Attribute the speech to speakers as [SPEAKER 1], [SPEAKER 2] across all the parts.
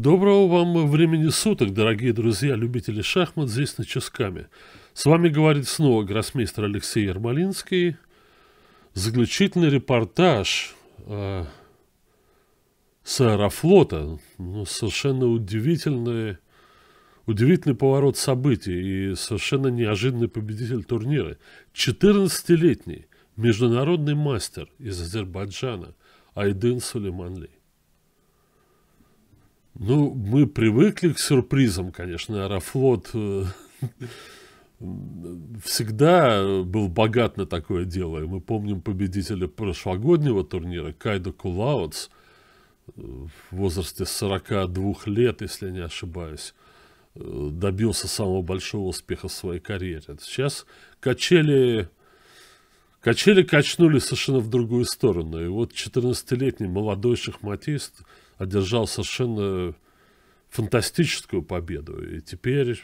[SPEAKER 1] Доброго вам времени суток, дорогие друзья, любители шахмат здесь на Ческами. С вами говорит снова гроссмейстер Алексей Ермолинский. Заключительный репортаж э, с аэрофлота. Ну, совершенно удивительный, удивительный поворот событий и совершенно неожиданный победитель турнира. 14-летний международный мастер из Азербайджана Айден Сулейманли. Ну, мы привыкли к сюрпризам, конечно. Аэрофлот э, всегда был богат на такое дело. И мы помним победителя прошлогоднего турнира Кайда Кулауц э, в возрасте 42 лет, если не ошибаюсь, э, добился самого большого успеха в своей карьере. Сейчас качели, качели качнули совершенно в другую сторону. И вот 14-летний молодой шахматист – одержал совершенно фантастическую победу. И теперь,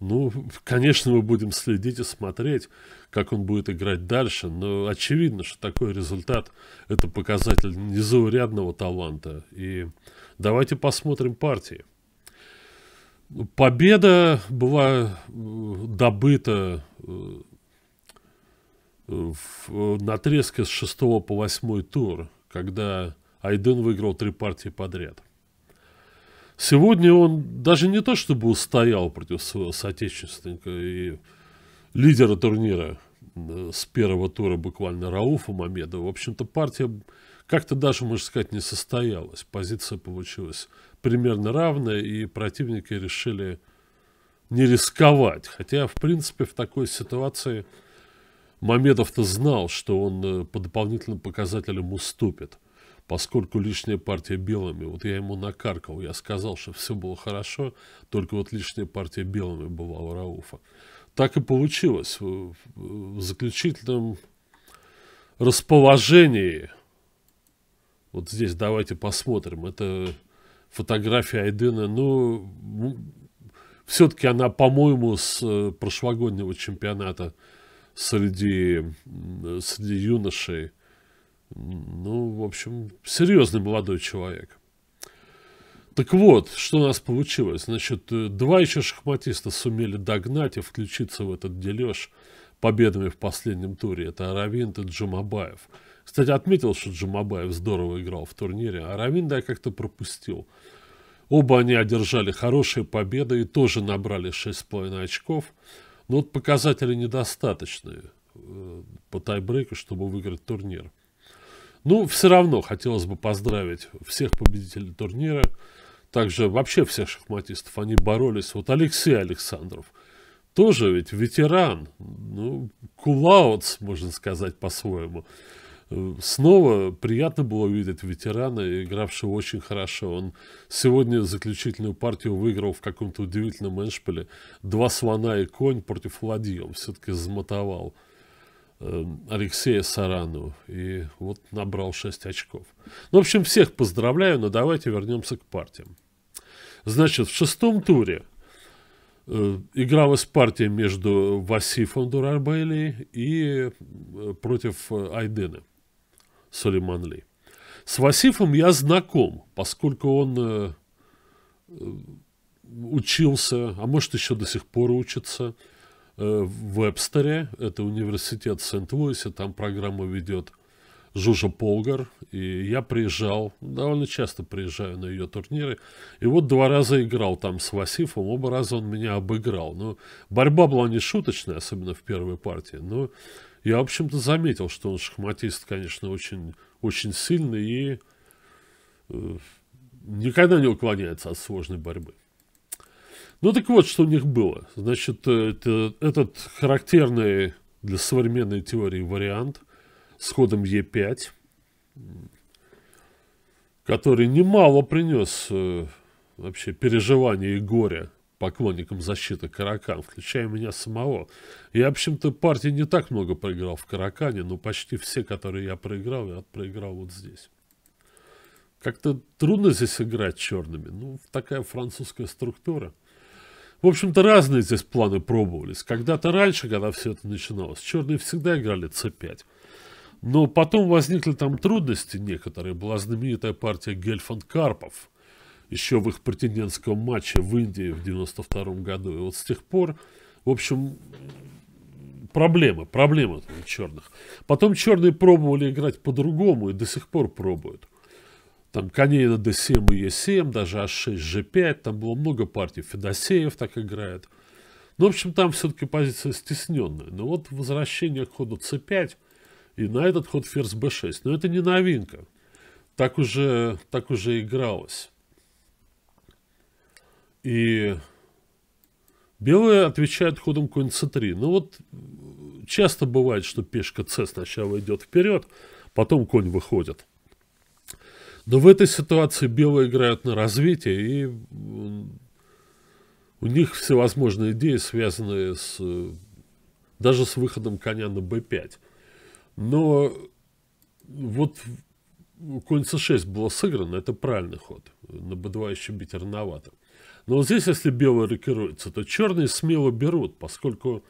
[SPEAKER 1] ну, конечно, мы будем следить и смотреть, как он будет играть дальше, но очевидно, что такой результат – это показатель незаурядного таланта. И давайте посмотрим партии. Ну, победа была добыта э, э, в, э, на треске с 6 по 8 тур, когда Айден выиграл три партии подряд. Сегодня он даже не то чтобы устоял против своего соотечественника и лидера турнира э, с первого тура буквально Рауфа Мамедова. В общем-то, партия как-то даже, можно сказать, не состоялась. Позиция получилась примерно равная, и противники решили не рисковать. Хотя, в принципе, в такой ситуации Мамедов-то знал, что он э, по дополнительным показателям уступит поскольку лишняя партия белыми, вот я ему накаркал, я сказал, что все было хорошо, только вот лишняя партия белыми была у Рауфа. Так и получилось. В заключительном расположении, вот здесь давайте посмотрим, это фотография Айдена, ну, все-таки она, по-моему, с э, прошлогоднего чемпионата среди, среди юношей, ну, в общем, серьезный молодой человек. Так вот, что у нас получилось? Значит, э, два еще шахматиста сумели догнать и включиться в этот дележ победами в последнем туре. Это Аравинт и Джумабаев. Кстати, отметил, что Джумабаев здорово играл в турнире, а Аравинда я как-то пропустил. Оба они одержали хорошие победы и тоже набрали 6,5 очков. Но вот показатели недостаточные э, по тайбрейку, чтобы выиграть турнир. Ну, все равно хотелось бы поздравить всех победителей турнира, также вообще всех шахматистов. Они боролись. Вот Алексей Александров, тоже ведь ветеран, ну, кулауц, можно сказать, по-своему. Снова приятно было видеть ветерана, игравшего очень хорошо. Он сегодня заключительную партию выиграл в каком-то удивительном эншпиле. Два слона и конь против ладья. все-таки замотовал. Э, Алексея Сарану. И вот набрал 6 очков. Ну, в общем, всех поздравляю, но давайте вернемся к партиям. Значит, в шестом туре э, игралась партия между Васифом Дурарбейли и э, против Айдены Сулейманли. С Васифом я знаком, поскольку он учился, а может еще до сих пор учится – Э, в Вебстере, это университет Сент-Луисе, там программу ведет Жужа Полгар, и я приезжал, довольно часто приезжаю на ее турниры, и вот два раза играл там с Васифом, оба раза он меня обыграл. но ну, борьба была не шуточная, особенно в первой партии, но я, в общем-то, заметил, что он шахматист, конечно, очень, очень сильный и э, никогда не уклоняется от сложной борьбы. Ну так вот, что у них было. Значит, э, это, этот характерный для современной теории вариант с ходом Е5, который немало принес э, вообще переживания и горя поклонникам защиты Каракан, включая меня самого. Я, в общем-то, партии не так много проиграл в Каракане, но почти все, которые я проиграл, я проиграл вот здесь. Как-то трудно здесь играть черными. Ну, такая французская структура. В общем-то, разные здесь планы пробовались. Когда-то раньше, когда все это начиналось, черные всегда играли c5. Но потом возникли там трудности некоторые. Была знаменитая партия Гельфанд Карпов еще в их претендентском матче в Индии в 92 году. И вот с тех пор, в общем, проблемы, проблемы у черных. Потом черные пробовали играть по-другому и до сих пор пробуют. Там коней на d7 и e7, даже h6, g5. Там было много партий. Федосеев так играет. Ну, в общем, там все-таки позиция стесненная. Но вот возвращение к ходу c5 и на этот ход ферзь b6. Но это не новинка. Так уже, так уже игралось. И белые отвечают ходом конь c3. Ну вот часто бывает, что пешка c сначала идет вперед, потом конь выходит. Но в этой ситуации белые играют на развитие, и у них всевозможные идеи, связанные с э, даже с выходом коня на b5. Но вот конь c6 было сыграно, это правильный ход. На b2 еще бить рановато. Но вот здесь, если белые рокируются, то черные смело берут, поскольку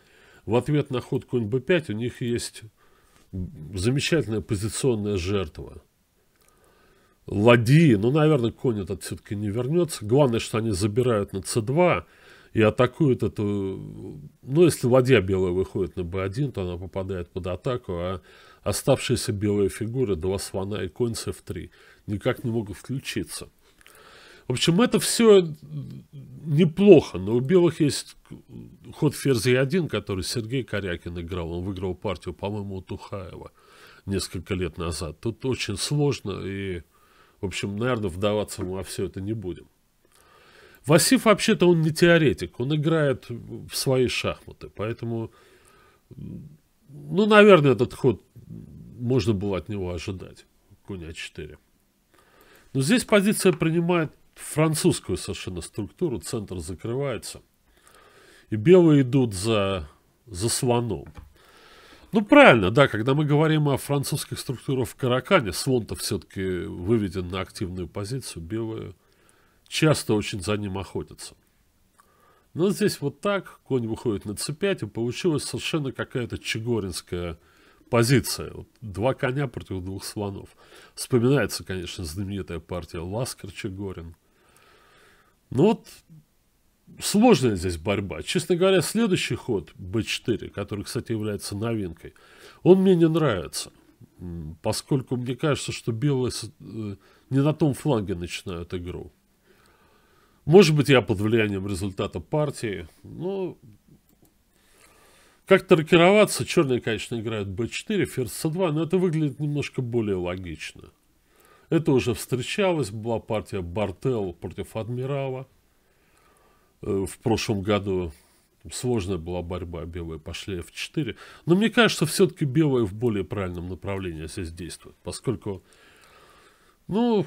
[SPEAKER 1] в ответ на ход конь b5 у них есть замечательная позиционная жертва – ладьи. Ну, наверное, конь этот все-таки не вернется. Главное, что они забирают на c2 и атакуют эту... Ну, если ладья белая выходит на b1, то она попадает под атаку, а оставшиеся белые фигуры, два слона и конь с f3, никак не могут включиться. В общем, это все неплохо, но у белых есть ход ферзей 1, который Сергей Корякин играл. Он выиграл партию, по-моему, у Тухаева несколько лет назад. Тут очень сложно и в общем, наверное, вдаваться мы во все это не будем. Васиф вообще-то он не теоретик, он играет в свои шахматы, поэтому, ну, наверное, этот ход можно было от него ожидать, коня 4. Но здесь позиция принимает французскую совершенно структуру, центр закрывается, и белые идут за, за слоном. Ну, правильно, да, когда мы говорим о французских структурах в Каракане, Свон-то все-таки выведен на активную позицию, белые часто очень за ним охотятся. Но здесь вот так, конь выходит на c5, и получилась совершенно какая-то чегоринская позиция. Вот два коня против двух слонов. Вспоминается, конечно, знаменитая партия Ласкар-Чегорин. Ну вот сложная здесь борьба. Честно говоря, следующий ход b4, который, кстати, является новинкой, он мне не нравится, поскольку мне кажется, что белые э, не на том фланге начинают игру. Может быть, я под влиянием результата партии, но как-то рокироваться, черные, конечно, играют b4, ферзь c2, но это выглядит немножко более логично. Это уже встречалось, была партия Бартел против Адмирала. Э, в прошлом году сложная была борьба, белые пошли f4. Но мне кажется, все-таки белые в более правильном направлении здесь действуют, поскольку, ну,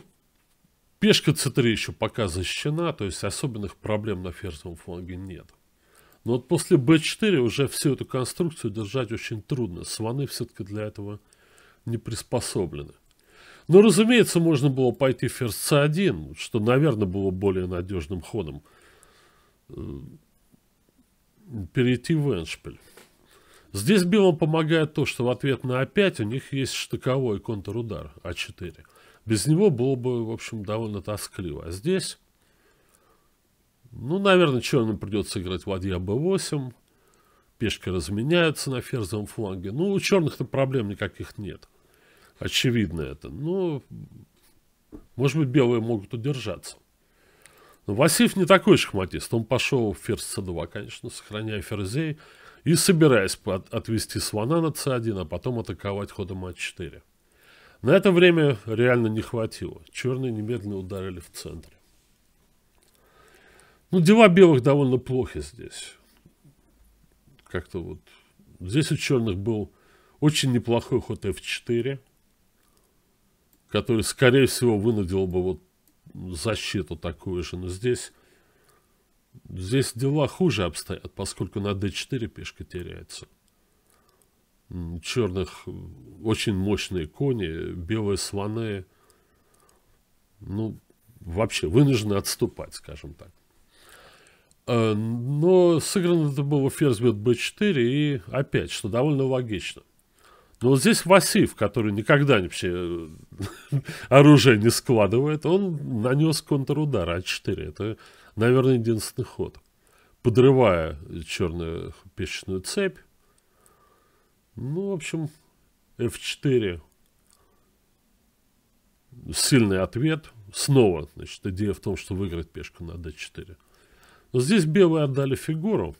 [SPEAKER 1] пешка c3 еще пока защищена, то есть особенных проблем на ферзовом фланге нет. Но вот после b4 уже всю эту конструкцию держать очень трудно. Слоны все-таки для этого не приспособлены. Но, разумеется, можно было пойти ферзь c1, что, наверное, было более надежным ходом. Э, перейти в эндшпиль. Здесь белым помогает то, что в ответ на А5 у них есть штыковой контрудар А4. Без него было бы, в общем, довольно тоскливо. А здесь, ну, наверное, черным придется играть ладья Б8. Пешки разменяются на ферзовом фланге. Ну, у черных-то проблем никаких нет. Очевидно это. Но, ну, может быть, белые могут удержаться. Но ну, Васильев не такой шахматист. Он пошел в ферзь c2, конечно, сохраняя ферзей и собираясь отвести слона на c1, а потом атаковать ходом а4. На это время реально не хватило. Черные немедленно ударили в центре. Ну, дела белых довольно плохи здесь. Как-то вот... Здесь у черных был очень неплохой ход f4, который, скорее всего, вынудил бы вот защиту такую же, но здесь, здесь дела хуже обстоят, поскольку на d4 пешка теряется. Черных очень мощные кони, белые слоны, ну, вообще вынуждены отступать, скажем так. Э, но сыграно это было ферзь бьет b4, и опять, что довольно логично. Но вот здесь Васильев, который никогда вообще э, оружие не складывает, он нанес контрудар А4. Это, наверное, единственный ход. Подрывая черную пешечную цепь. Ну, в общем, F4. Сильный ответ. Снова, значит, идея в том, что выиграть пешку на D4. Но здесь белые отдали фигуру.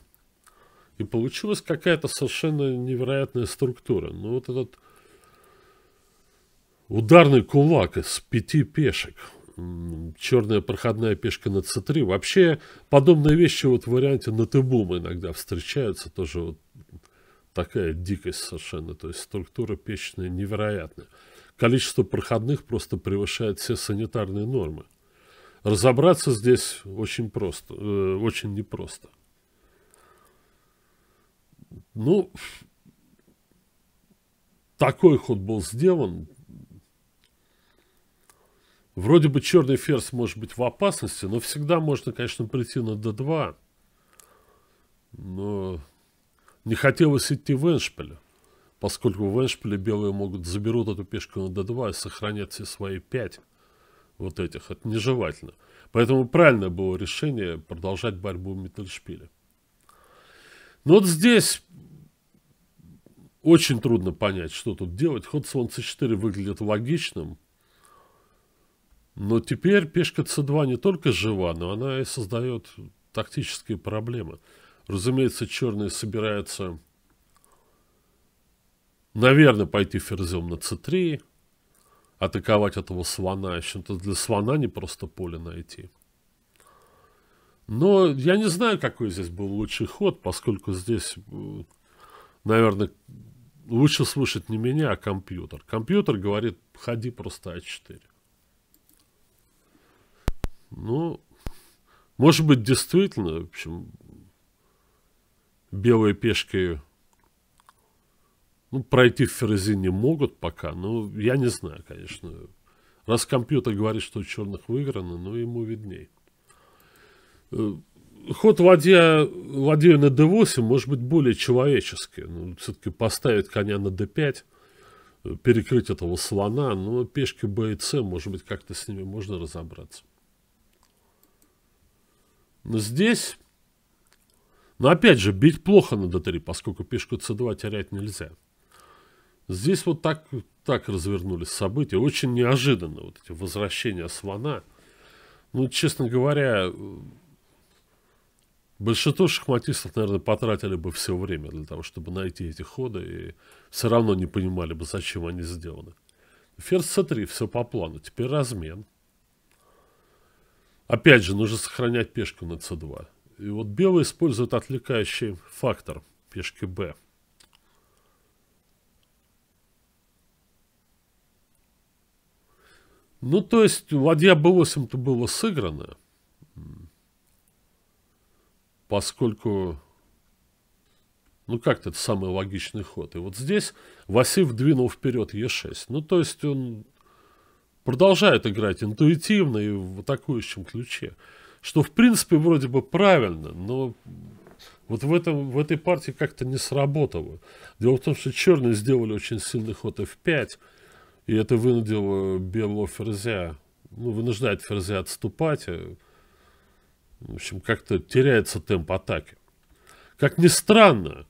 [SPEAKER 1] И получилась какая-то совершенно невероятная структура. Ну, вот этот ударный кулак из пяти пешек. Черная проходная пешка на c3. Вообще, подобные вещи вот в варианте на т иногда встречаются. Тоже вот такая дикость совершенно. То есть структура печная невероятная. Количество проходных просто превышает все санитарные нормы. Разобраться здесь очень просто, э, очень непросто. Ну, такой ход был сделан. Вроде бы черный ферзь может быть в опасности, но всегда можно, конечно, прийти на d2. Но не хотелось идти в эншпиле, поскольку в эншпиле белые могут заберут эту пешку на d2 и сохранят все свои 5 вот этих. Это нежелательно. Поэтому правильное было решение продолжать борьбу в Миттельшпиле. Но вот здесь очень трудно понять, что тут делать. Ход слон c4 выглядит логичным. Но теперь пешка c2 не только жива, но она и создает тактические проблемы. Разумеется, черные собираются, наверное, пойти ферзем на c3, атаковать этого слона. В общем-то, для слона не просто поле найти. Но я не знаю, какой здесь был лучший ход, поскольку здесь, э, наверное, лучше слушать не меня, а компьютер. Компьютер говорит, ходи просто А4. Ну, может быть, действительно, в общем, белые пешки ну, пройти в не могут пока, Ну, я не знаю, конечно. Раз компьютер говорит, что у черных выиграно, ну, ему видней. Э, ход ладья, ладьей на d8 может быть более человеческий. Ну, все-таки поставить коня на d5, э, перекрыть этого слона, но пешки b и c, может быть, как-то с ними можно разобраться. Но здесь, но опять же, бить плохо на d3, поскольку пешку c2 терять нельзя. Здесь вот так, так развернулись события. Очень неожиданно вот эти возвращения слона. Ну, честно говоря, Большинство шахматистов, наверное, потратили бы все время для того, чтобы найти эти ходы, и все равно не понимали бы, зачем они сделаны. Ферзь c3, все по плану. Теперь размен. Опять же, нужно сохранять пешку на c2. И вот белые используют отвлекающий фактор пешки b. Ну, то есть, ладья b8-то было сыграно поскольку, ну как-то это самый логичный ход. И вот здесь Васив двинул вперед Е6. Ну то есть он продолжает играть интуитивно и в атакующем ключе. Что в принципе вроде бы правильно, но вот в, этом, в этой партии как-то не сработало. Дело в том, что черные сделали очень сильный ход F5, и это вынудило белого ферзя, ну, вынуждает ферзя отступать, а в общем, как-то теряется темп атаки. Как ни странно,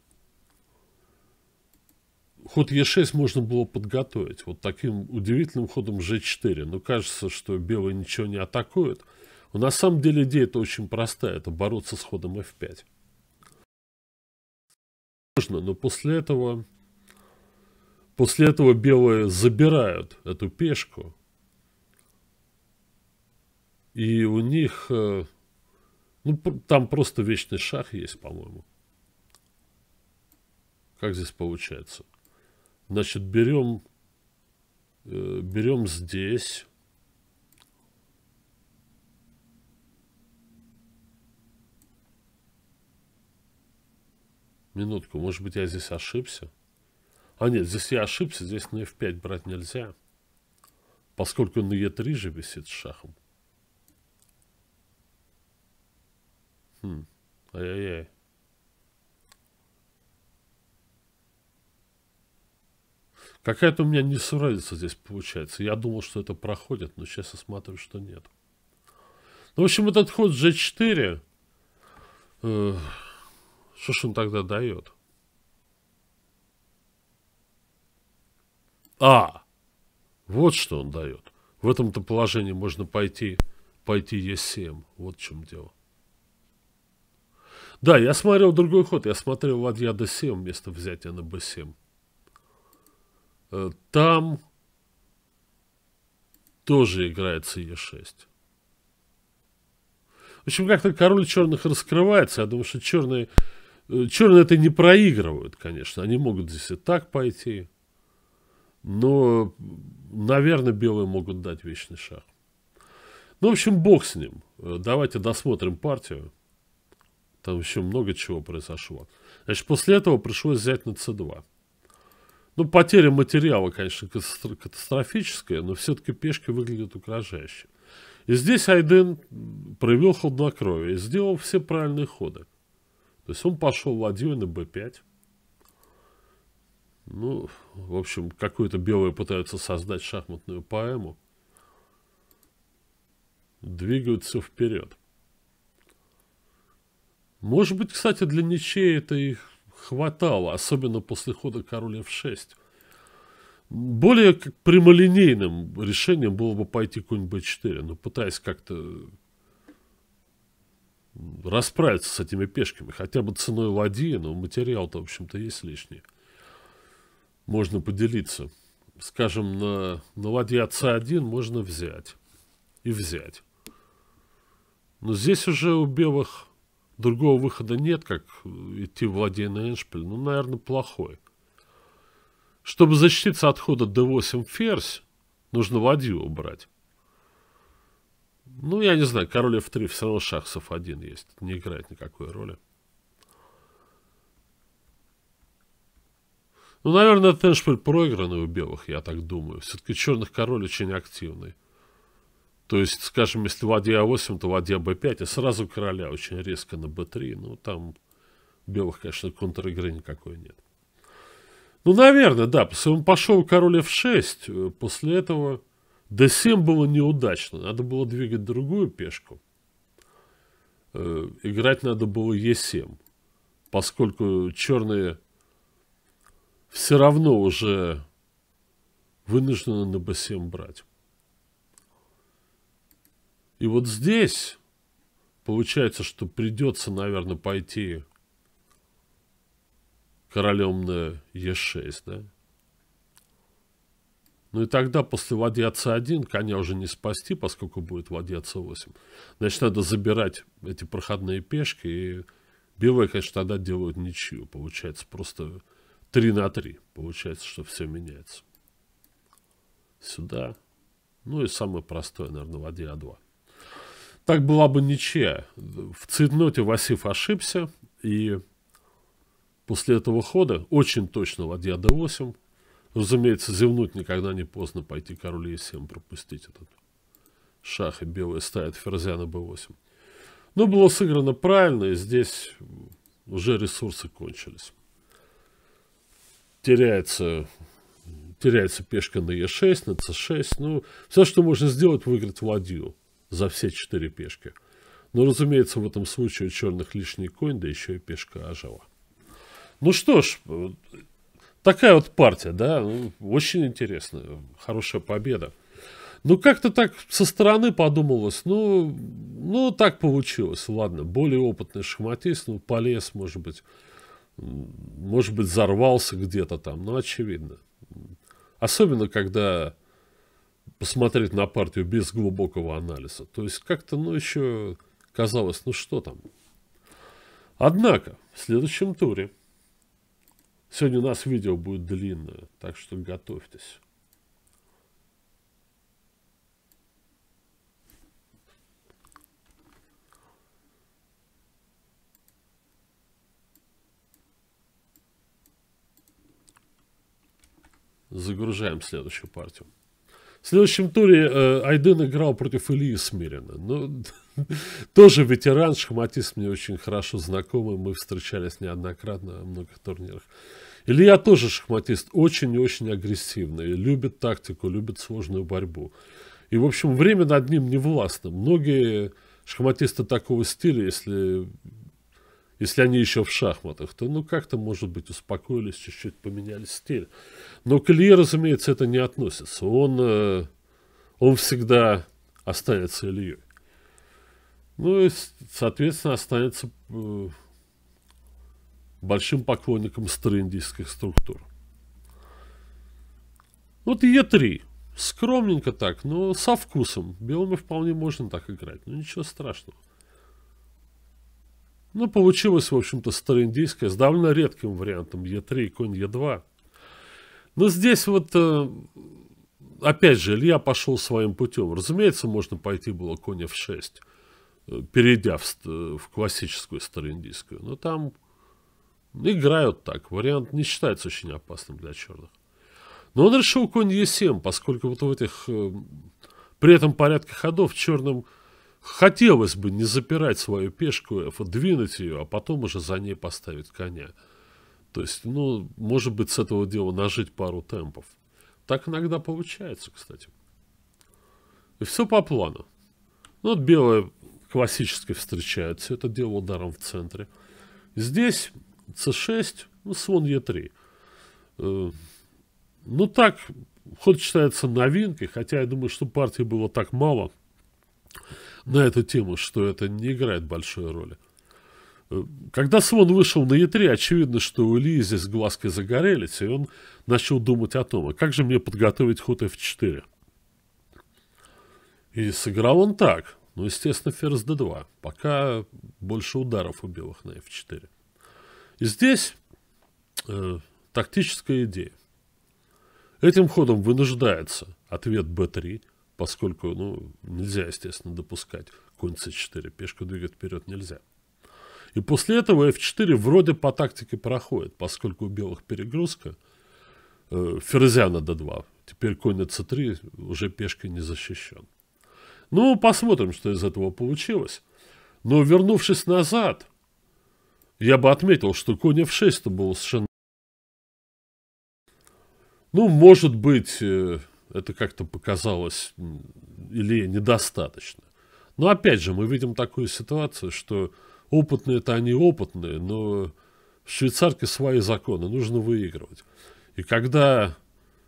[SPEAKER 1] ход Е6 можно было подготовить. Вот таким удивительным ходом G4. Но кажется, что белые ничего не атакуют. Но на самом деле идея-то очень простая. Это бороться с ходом F5. Можно, но после этого... После этого белые забирают эту пешку. И у них э, ну, там просто вечный шах есть, по-моему. Как здесь получается? Значит, берем, э, берем здесь. Минутку, может быть, я здесь ошибся? А нет, здесь я ошибся, здесь на f5 брать нельзя. Поскольку на e3 же висит шахом. Хм. Ай-яй-яй. Какая-то у меня несуразица здесь получается. Я думал, что это проходит, но сейчас я смотрю, что нет. Ну, в общем, этот ход G4... Э, что ж он тогда дает? А! Вот что он дает. В этом-то положении можно пойти, пойти e 7 Вот в чем дело. Да, я смотрел другой ход. Я смотрел ладья d7 вместо взятия на b7. Э, там тоже играется e6. В общем, как-то король черных раскрывается. Я думаю, что черные... Э, черные это не проигрывают, конечно. Они могут здесь и так пойти. Но, наверное, белые могут дать вечный шаг. Ну, в общем, бог с ним. Э, давайте досмотрим партию. Там еще много чего произошло. Значит, после этого пришлось взять на c2. Ну, потеря материала, конечно, катастрофическая, но все-таки пешки выглядят угрожающе. И здесь Айден проявил хладнокровие и сделал все правильные ходы. То есть он пошел ладьей на b5. Ну, в общем, какую-то белые пытаются создать шахматную поэму. Двигаются вперед. Может быть, кстати, для ничей это и хватало, особенно после хода короля f6. Более прямолинейным решением было бы пойти конь b4, но пытаясь как-то расправиться с этими пешками, хотя бы ценой ладьи, но материал-то, в общем-то, есть лишний. Можно поделиться. Скажем, на, на ладье отца 1 можно взять. И взять. Но здесь уже у белых Другого выхода нет, как э, идти в ладье на Эншпиль. Ну, наверное, плохой. Чтобы защититься от хода d8 ферзь, нужно ладью убрать. Ну, я не знаю, король f3 все равно шах с f1 есть. Не играет никакой роли. Ну, наверное, Теншпиль проигранный у белых, я так думаю. Все-таки черных король очень активный. То есть, скажем, если ладья А8, а то ладья Б5, и сразу короля очень резко на Б3. Ну, там белых, конечно, контр-игры никакой нет. Ну, наверное, да. Он пошел король F6. Э, после этого D7 было неудачно. Надо было двигать другую пешку. Э, играть надо было е 7 Поскольку черные все равно уже вынуждены на б 7 брать. И вот здесь получается, что придется, наверное, пойти королем на Е6, да? Ну и тогда после ладья c1 коня уже не спасти, поскольку будет ладья c8. Значит, надо забирать эти проходные пешки. И белые, конечно, тогда делают ничью. Получается просто 3 на 3. Получается, что все меняется. Сюда. Ну и самое простое, наверное, ладья а2. Так была бы ничья. В цейтноте Васиф ошибся, и после этого хода, очень точно ладья d8, разумеется, зевнуть никогда не поздно, пойти король e7, пропустить этот шах, и белые ставят ферзя на b8. Но было сыграно правильно, и здесь уже ресурсы кончились. Теряется, теряется пешка на e6, на c6. Ну, все, что можно сделать, выиграть ладью за все четыре пешки. Но, ну, разумеется, в этом случае у черных лишний конь, да еще и пешка ажала. Ну что ж, э, такая вот партия, да, ну, очень интересная, хорошая победа. Ну, как-то так со стороны подумалось, ну, ну, так получилось, ладно, более опытный шахматист, ну, полез, может быть, может быть, взорвался где-то там, ну, очевидно. Особенно, когда посмотреть на партию без глубокого анализа. То есть как-то, ну, еще казалось, ну что там. Однако, в следующем туре, сегодня у нас видео будет длинное, так что готовьтесь. Загружаем следующую партию. В следующем туре э, Айден играл против Ильи Смирина. Ну, тоже ветеран, шахматист мне очень хорошо знакомый. Мы встречались неоднократно на многих турнирах. Илья тоже шахматист, очень и очень агрессивный. Любит тактику, любит сложную борьбу. И, в общем, время над ним не властно. Многие шахматисты такого стиля, если если они еще в шахматах, то ну как-то, может быть, успокоились, чуть-чуть поменяли стиль. Но к Илье, разумеется, это не относится. Он, э, он всегда останется Ильей. Ну и, соответственно, останется э, большим поклонником староиндийских структур. Вот Е3. Скромненько так, но со вкусом. Белыми вполне можно так играть. Ну ничего страшного. Ну получилось, в общем-то, староиндийское с довольно редким вариантом Е3 и конь Е2. Но здесь вот, э, опять же, Илья пошел своим путем. Разумеется, можно пойти было конь F6, э, перейдя в, э, в классическую староиндийскую. Но там играют так. Вариант не считается очень опасным для черных. Но он решил конь Е7, поскольку вот в этих... При этом порядке ходов черным Хотелось бы не запирать свою пешку, а двинуть ее, а потом уже за ней поставить коня. То есть, ну, может быть, с этого дела нажить пару темпов. Так иногда получается, кстати. И все по плану. Ну, вот белые классически встречают это дело ударом в центре. Здесь c6, ну, слон e3. Э, ну, так, хоть считается новинкой, хотя я думаю, что партии было так мало, на эту тему, что это не играет большой роли. Когда Свон вышел на Е3, очевидно, что у Лизи с глазкой загорелись, и он начал думать о том, а как же мне подготовить ход F4. И сыграл он так. Ну, естественно, ферзь d2. Пока больше ударов у белых на f4. И здесь э, тактическая идея. Этим ходом вынуждается ответ b3, поскольку ну, нельзя, естественно, допускать конь c4. Пешку двигать вперед нельзя. И после этого f4 вроде по тактике проходит, поскольку у белых перегрузка. Э, ферзя на d2. Теперь конь на c3 уже пешкой не защищен. Ну, посмотрим, что из этого получилось. Но вернувшись назад, я бы отметил, что конь f6 был совершенно... Ну, может быть... Э, это как-то показалось или недостаточно. Но опять же, мы видим такую ситуацию, что опытные-то они опытные, но в швейцарке свои законы, нужно выигрывать. И когда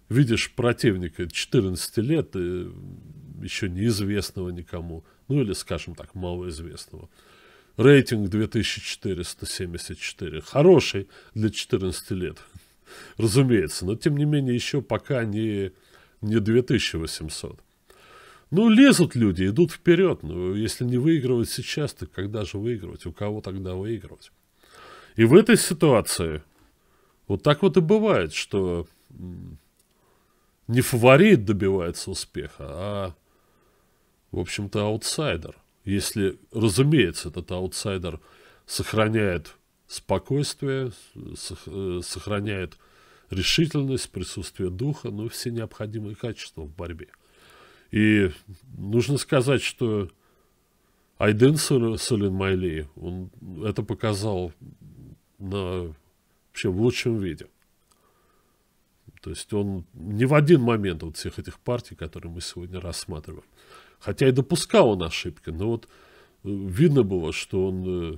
[SPEAKER 1] видишь противника 14 лет, и э, еще неизвестного никому, ну или, скажем так, малоизвестного, рейтинг 2474, хороший для 14 лет, разумеется, но тем не менее еще пока не не 2800. Ну, лезут люди, идут вперед. Ну, если не выигрывать сейчас, то когда же выигрывать? У кого тогда выигрывать? И в этой ситуации вот так вот и бывает, что не фаворит добивается успеха, а, в общем-то, аутсайдер. Если, разумеется, этот аутсайдер сохраняет спокойствие, э, сохраняет решительность, присутствие духа, ну, все необходимые качества в борьбе. И нужно сказать, что Айден Сулеймайли, он это показал на, вообще в лучшем виде. То есть он не в один момент вот всех этих партий, которые мы сегодня рассматриваем. Хотя и допускал он ошибки, но вот э, видно было, что он э,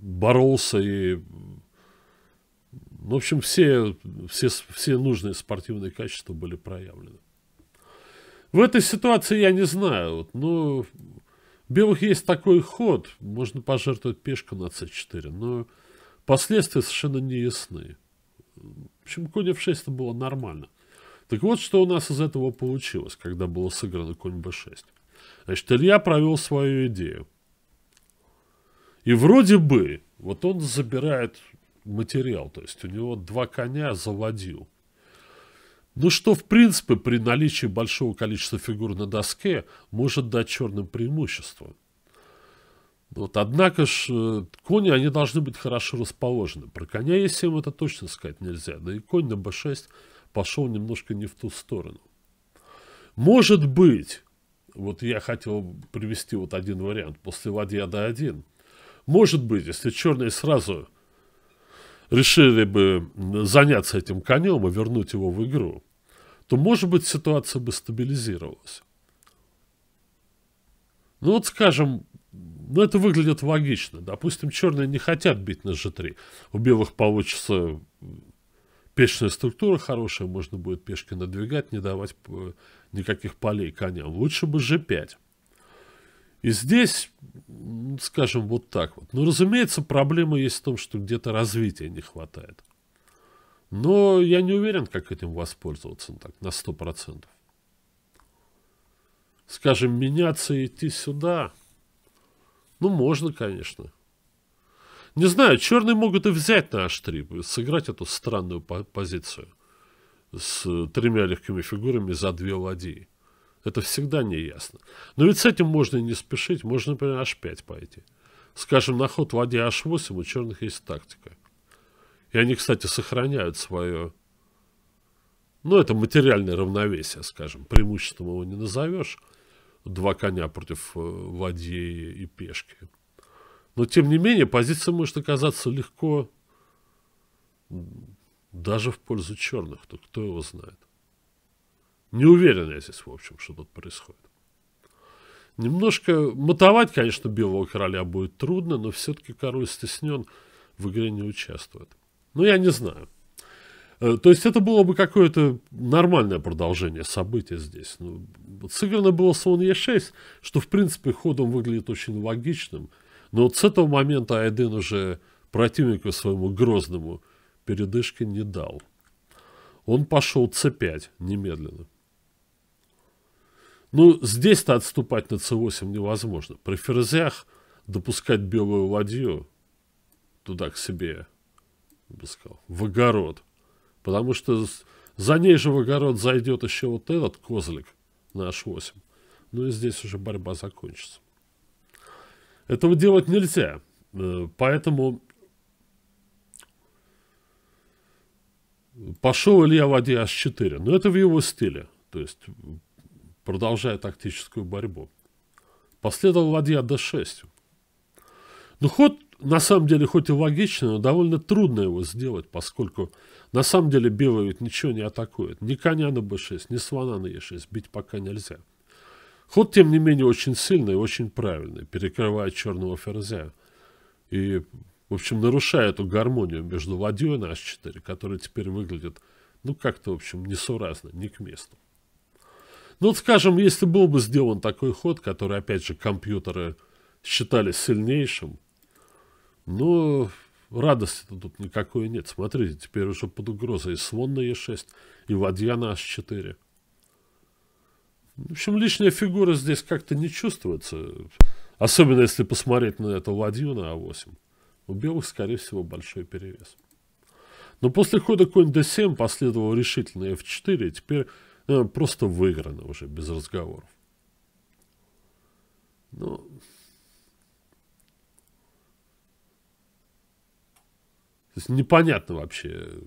[SPEAKER 1] боролся и ну, в общем, все, все, все нужные спортивные качества были проявлены. В этой ситуации я не знаю, но ну, белых есть такой ход, можно пожертвовать пешку на c4, но последствия совершенно не ясны. В общем, конь f6 это было нормально. Так вот, что у нас из этого получилось, когда было сыграно конь b6. Значит, Илья провел свою идею. И вроде бы, вот он забирает материал. То есть у него два коня заводил. Ну что, в принципе, при наличии большого количества фигур на доске может дать черным преимущество. Вот, однако ж, э, кони, они должны быть хорошо расположены. Про коня Е7 это точно сказать нельзя. Да и конь на Б6 пошел немножко не в ту сторону. Может быть, вот я хотел привести вот один вариант, после ладья d1. Может быть, если черные сразу решили бы заняться этим конем и вернуть его в игру, то, может быть, ситуация бы стабилизировалась. Ну вот, скажем, ну это выглядит логично. Допустим, черные не хотят бить на G3. У белых получится пешная структура хорошая, можно будет пешки надвигать, не давать э, никаких полей коням. Лучше бы G5. И здесь, скажем, вот так вот. Ну, разумеется, проблема есть в том, что где-то развития не хватает. Но я не уверен, как этим воспользоваться так, на 100%. Скажем, меняться и идти сюда. Ну, можно, конечно. Не знаю, черные могут и взять на h3, сыграть эту странную позицию с тремя легкими фигурами за две ладьи. Это всегда неясно. Но ведь с этим можно и не спешить, можно, например, H5 пойти. Скажем, на ход в воде H8 у черных есть тактика. И они, кстати, сохраняют свое... Ну, это материальное равновесие, скажем. Преимуществом его не назовешь. Два коня против ладьи э, и пешки. Но, тем не менее, позиция может оказаться легко даже в пользу черных. То кто его знает. Не уверен я здесь, в общем, что тут происходит. Немножко мотовать, конечно, белого короля будет трудно, но все-таки король стеснен, в игре не участвует. Но ну, я не знаю. Э, то есть это было бы какое-то нормальное продолжение события здесь. Ну, сыграно было слон Е6, что в принципе ходом выглядит очень логичным. Но вот с этого момента Айден уже противнику своему грозному передышки не дал. Он пошел c5 немедленно. Ну, здесь-то отступать на c8 невозможно. При ферзях допускать белую ладью туда к себе, я бы сказал, в огород. Потому что за ней же в огород зайдет еще вот этот козлик на h8. Ну и здесь уже борьба закончится. Этого делать нельзя. Э, поэтому пошел Илья в 1 h4. Но это в его стиле. То есть продолжая тактическую борьбу. Последовал ладья d6. Но ход, на самом деле, хоть и логичный, но довольно трудно его сделать, поскольку на самом деле белый ведь ничего не атакует. Ни коня на b6, ни слона на e6 бить пока нельзя. Ход, тем не менее, очень сильный и очень правильный, перекрывая черного ферзя. И, в общем, нарушая эту гармонию между ладьей на h4, которая теперь выглядит, ну, как-то, в общем, несуразно, не к месту. Ну, вот, скажем, если был бы сделан такой ход, который, опять же, компьютеры считали сильнейшим, ну, радости тут никакой нет. Смотрите, теперь уже под угрозой и слон на Е6, и ладья на H4. В общем, лишняя фигура здесь как-то не чувствуется. Особенно, если посмотреть на эту ладью на А8. У белых, скорее всего, большой перевес. Но после хода конь d7 последовал решительный f4, и теперь ну, просто выиграно уже, без разговоров. Ну, то непонятно вообще,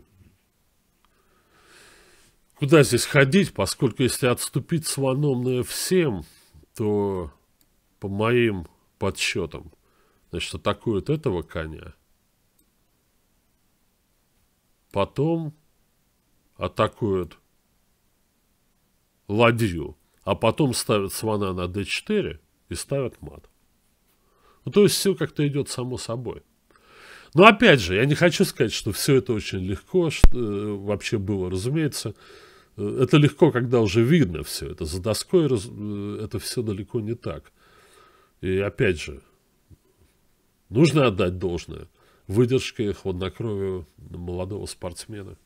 [SPEAKER 1] куда здесь ходить, поскольку если отступить слономное всем, то по моим подсчетам, значит, атакуют этого коня. Потом атакуют ладью, а потом ставят свана на d4 и ставят мат. Ну, то есть все как-то идет само собой. Но опять же, я не хочу сказать, что все это очень легко что, э, вообще было, разумеется. Э, это легко, когда уже видно все это. За доской раз, э, это все далеко не так. И опять же, нужно отдать должное. Выдержка и хладнокровию молодого спортсмена.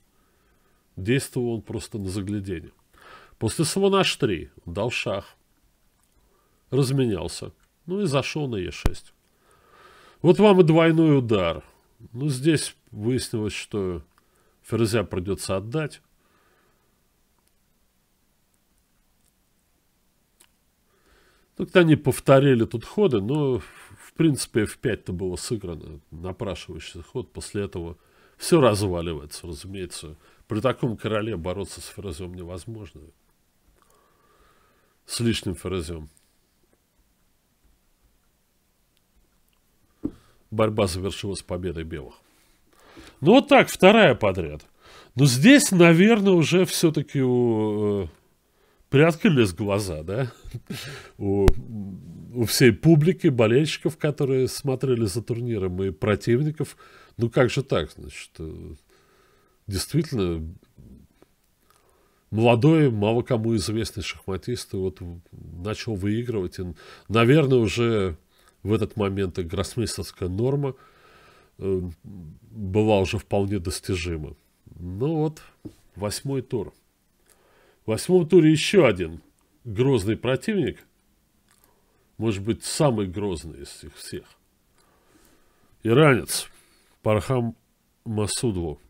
[SPEAKER 1] Действовал он просто на загляденье. После слона h3 дал шах. Разменялся. Ну и зашел на e6. Вот вам и двойной удар. Ну, здесь выяснилось, что ферзя придется отдать. Ну, Тогда они повторили тут ходы, но, в принципе, F5-то было сыграно. Напрашивающий ход. После этого все разваливается, разумеется. При таком короле бороться с ферзем невозможно с лишним ферзем. Борьба завершилась победой белых. Ну вот так, вторая подряд. Но здесь, наверное, уже все-таки у... Э, приоткрылись глаза, да? У... у всей публики, болельщиков, которые смотрели за турниром, и противников. Ну как же так, значит? Э, действительно, молодой, мало кому известный шахматист, и вот начал выигрывать. И, наверное, уже в этот момент гроссмейстерская норма э, была уже вполне достижима. Ну вот, восьмой тур. В восьмом туре еще один грозный противник. Может быть, самый грозный из их всех. Иранец Пархам Масудову.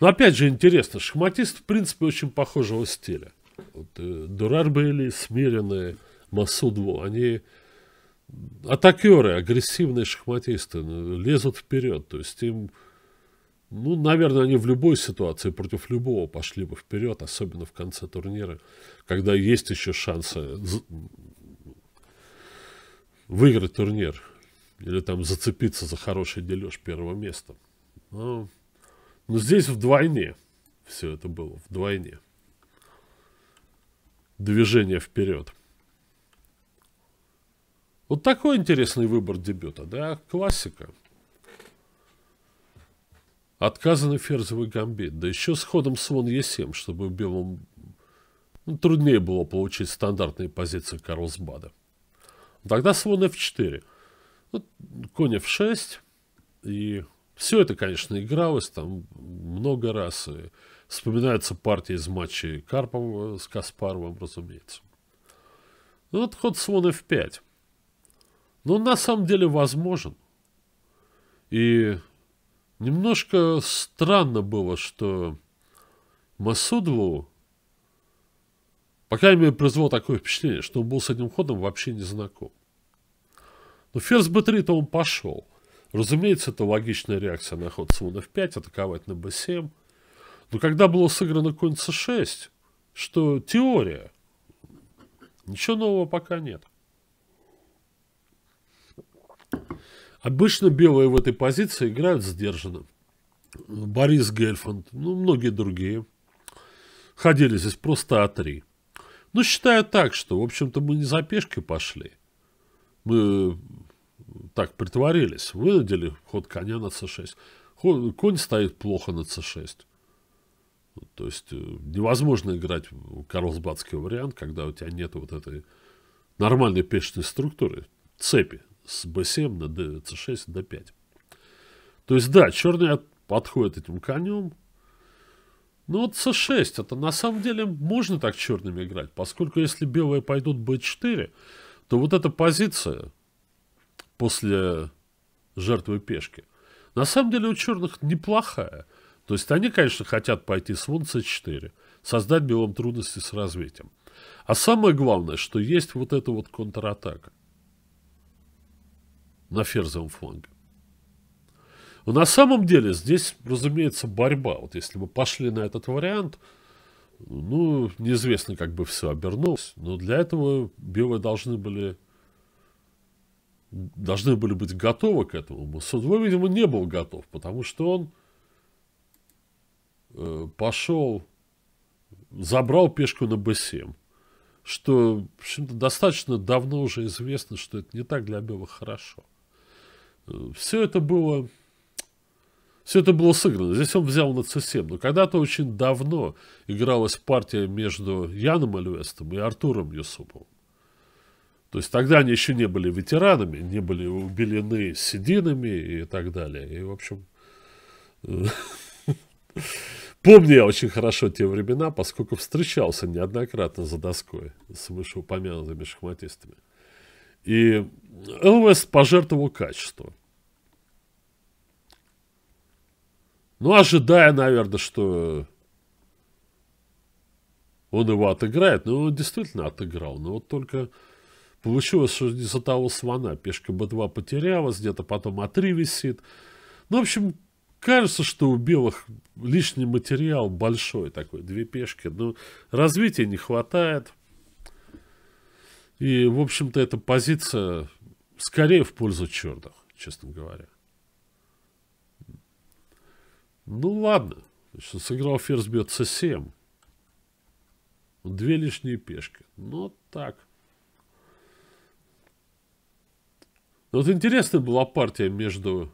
[SPEAKER 1] Но опять же интересно, шахматисты в принципе очень похожего стиля. Вот, э, Дурарбели, Смирины, Масудву, они атакеры, агрессивные шахматисты, ну, лезут вперед. То есть им, ну, наверное, они в любой ситуации против любого пошли бы вперед, особенно в конце турнира, когда есть еще шансы выиграть турнир или там зацепиться за хороший дележ первого места. Но ну, но ну, здесь вдвойне все это было, вдвойне. Движение вперед. Вот такой интересный выбор дебюта, да, классика. Отказанный ферзевый гамбит, да еще с ходом слон Е7, чтобы белым ну, труднее было получить стандартные позиции Карлсбада. Тогда слон F4, ну, конь F6 и все это, конечно, игралось там много раз. И вспоминаются партии из матчей Карпова с Каспаровым, разумеется. Ну, вот ход слон f5. Но он на самом деле возможен. И немножко странно было, что Масудову, по крайней мере, произвело такое впечатление, что он был с этим ходом вообще не знаком. Но ферзь b3-то он пошел – Разумеется, это логичная реакция на ход слон f5, атаковать на b7. Но когда было сыграно конь c6, что теория, ничего нового пока нет. Обычно белые в этой позиции играют сдержанно. Борис Гельфанд, ну, многие другие. Ходили здесь просто А3. Ну, считаю так, что, в общем-то, мы не за пешки пошли. Мы так притворились, вынудили ход коня на c6. Ход, конь стоит плохо на c6. То есть э, невозможно играть карлсбадский вариант, когда у тебя нет вот этой нормальной пешечной структуры, цепи с b7 на d, c6 на d5. То есть, да, черный подходит этим конем. Но вот c6, это на самом деле можно так черными играть, поскольку если белые пойдут b4, то вот эта позиция после жертвы пешки. На самом деле у черных неплохая. То есть они, конечно, хотят пойти с вон c4, создать белым трудности с развитием. А самое главное, что есть вот эта вот контратака на ферзовом фланге. Но на самом деле здесь, разумеется, борьба. Вот если бы пошли на этот вариант, ну, неизвестно, как бы все обернулось. Но для этого белые должны были должны были быть готовы к этому. Судьба, ну, видимо, не был готов, потому что он э, пошел, забрал пешку на b7. Что, в общем-то, достаточно давно уже известно, что это не так для белых хорошо. Э, Все это было... Все это было сыграно. Здесь он взял на c7. Но когда-то очень давно игралась партия между Яном Альвестом и Артуром Юсуповым. То есть тогда они еще не были ветеранами, не были убелены сединами и так далее. И, в общем, э, помню я очень хорошо те времена, поскольку встречался неоднократно за доской с вышеупомянутыми шахматистами. И ЛВС пожертвовал качество. Ну, ожидая, наверное, что он его отыграет. Ну, он действительно отыграл. Но вот только Получилось, что из-за того слона пешка b2 потерялась, где-то потом а3 висит. Ну, в общем, кажется, что у белых лишний материал большой такой, две пешки. Но развития не хватает. И, в общем-то, эта позиция скорее в пользу черных, честно говоря. Ну, ладно. Значит, сыграл ферзь бьет c7. Две лишние пешки. Ну, так. Вот интересная была партия между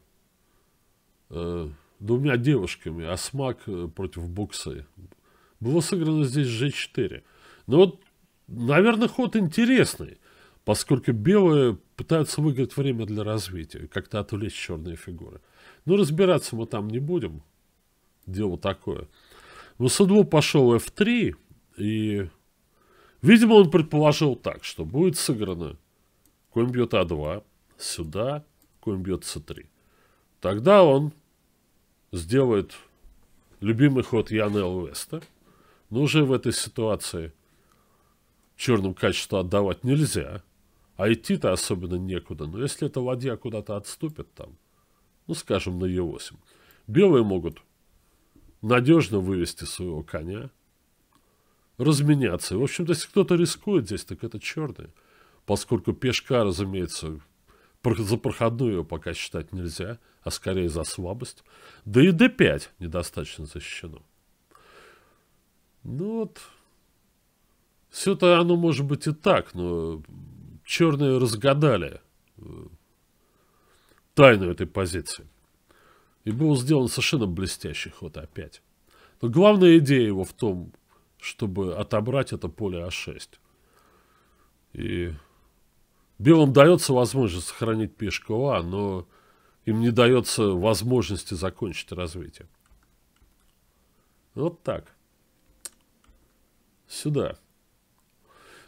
[SPEAKER 1] э, двумя девушками. Осмак э, против Буксы. Было сыграно здесь G4. Но ну вот, наверное, ход интересный. Поскольку белые пытаются выиграть время для развития. Как-то отвлечь черные фигуры. Но ну, разбираться мы там не будем. Дело такое. Но судьбу пошел F3. И, видимо, он предположил так, что будет сыграно конь бьет А2 сюда, конь бьет c3. Тогда он сделает любимый ход Яна Элвеста. Но уже в этой ситуации черным качество отдавать нельзя. А идти-то особенно некуда. Но если эта ладья куда-то отступит там, ну, скажем, на е 8 белые могут надежно вывести своего коня, разменяться. в общем, то если кто-то рискует здесь, так это черные. Поскольку пешка, разумеется, за проходную ее пока считать нельзя, а скорее за слабость. Да и d5 недостаточно защищено. Ну вот, все-то оно может быть и так, но черные разгадали э, тайну этой позиции. И был сделан совершенно блестящий ход опять. А но главная идея его в том, чтобы отобрать это поле А6. И Белым дается возможность сохранить пешку А, но им не дается возможности закончить развитие. Вот так. Сюда.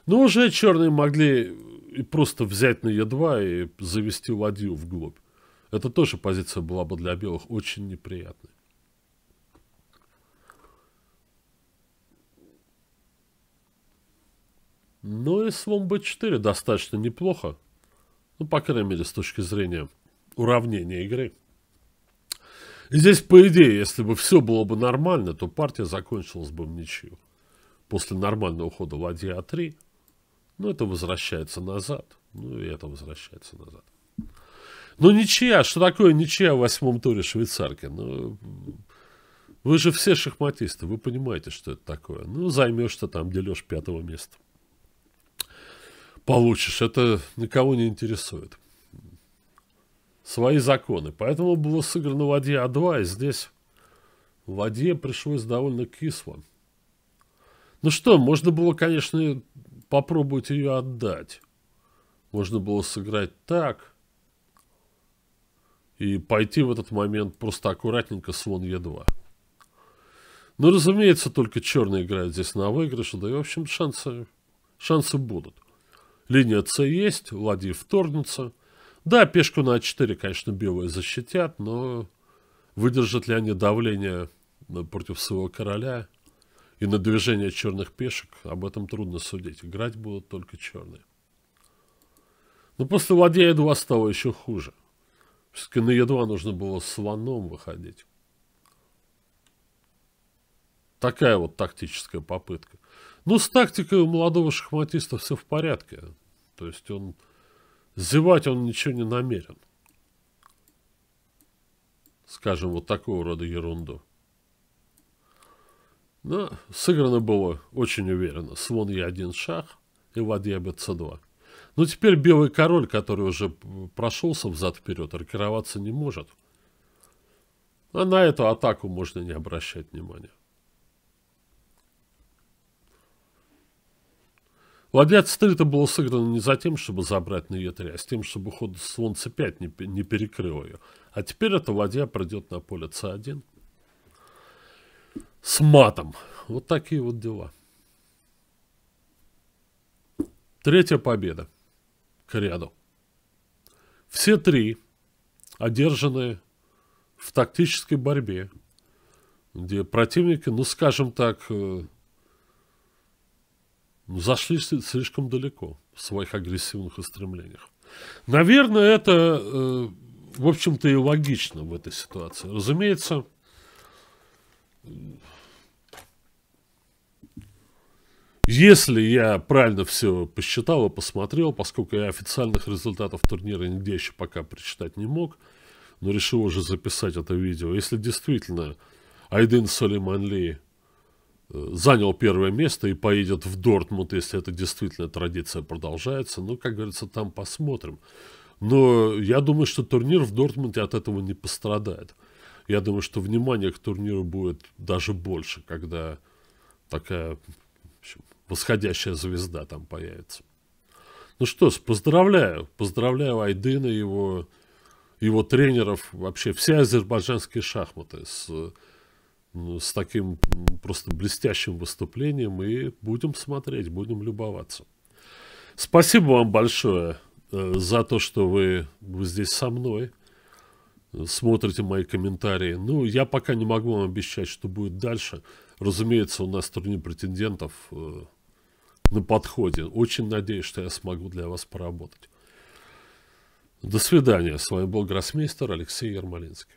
[SPEAKER 1] Ну, уже черные могли и просто взять на Е2 и завести ладью вглубь. Это тоже позиция была бы для белых очень неприятной. Но и с Вомб-4 достаточно неплохо. Ну, по крайней мере, с точки зрения уравнения игры. И здесь, по идее, если бы все было бы нормально, то партия закончилась бы в ничью. После нормального хода ладья А3. Ну, это возвращается назад. Ну, и это возвращается назад. Ну, ничья. Что такое ничья в восьмом туре швейцарки? Ну, вы же все шахматисты. Вы понимаете, что это такое. Ну, займешь ты там, делешь пятого места получишь, это никого не интересует. Свои законы. Поэтому было сыграно в воде А2, и здесь в воде пришлось довольно кисло. Ну что, можно было, конечно, попробовать ее отдать. Можно было сыграть так. И пойти в этот момент просто аккуратненько слон Е2. Но, ну, разумеется, только черные играют здесь на выигрыш, да и, в общем, шансы, шансы будут. Линия c есть, ладьи вторгнутся. Да, пешку на А4, конечно, белые защитят, но выдержат ли они давление против своего короля и на движение черных пешек, об этом трудно судить. Играть будут только черные. Но после ладья Е2 стало еще хуже. Все-таки на Е2 нужно было слоном выходить. Такая вот тактическая попытка. Ну, с тактикой у молодого шахматиста все в порядке. То есть он... Зевать он ничего не намерен. Скажем, вот такого рода ерунду. Но сыграно было очень уверенно. Слон Е1 шах и ладья БЦ2. Но теперь белый король, который уже прошелся взад-вперед, аркироваться не может. А на эту атаку можно не обращать внимания. Ладья-3 это было сыграно не за тем, чтобы забрать на Е3, а с тем, чтобы ход слонца 5 не, не перекрыл ее. А теперь эта ладья пройдет на поле С1 с матом. Вот такие вот дела. Третья победа к ряду. Все три одержанные в тактической борьбе, где противники, ну скажем так, э, зашли слишком далеко в своих агрессивных устремлениях. Наверное, это, э, в общем-то, и логично в этой ситуации. Разумеется, если я правильно все посчитал и посмотрел, поскольку я официальных результатов турнира нигде еще пока прочитать не мог, но решил уже записать это видео. Если действительно Айден Сулейманли занял первое место и поедет в Дортмунд, если эта действительно традиция продолжается. Ну, как говорится, там посмотрим. Но я думаю, что турнир в Дортмунде от этого не пострадает. Я думаю, что внимание к турниру будет даже больше, когда такая общем, восходящая звезда там появится. Ну что ж, поздравляю. Поздравляю Айдына, его, его тренеров, вообще все азербайджанские шахматы с с таким просто блестящим выступлением. И будем смотреть, будем любоваться. Спасибо вам большое э, за то, что вы, вы здесь со мной э, смотрите мои комментарии. Ну, я пока не могу вам обещать, что будет дальше. Разумеется, у нас турнир претендентов э, на подходе. Очень надеюсь, что я смогу для вас поработать. До свидания. С вами был Гроссмейстер Алексей Ермолинский.